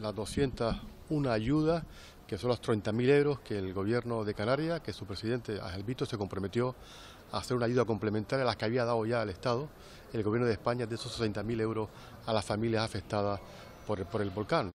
las 201 ayudas, que son los 30.000 euros que el gobierno de Canarias, que su presidente Ángel Vito se comprometió a hacer una ayuda complementaria a las que había dado ya el Estado, el gobierno de España, de esos 60.000 euros a las familias afectadas por el volcán.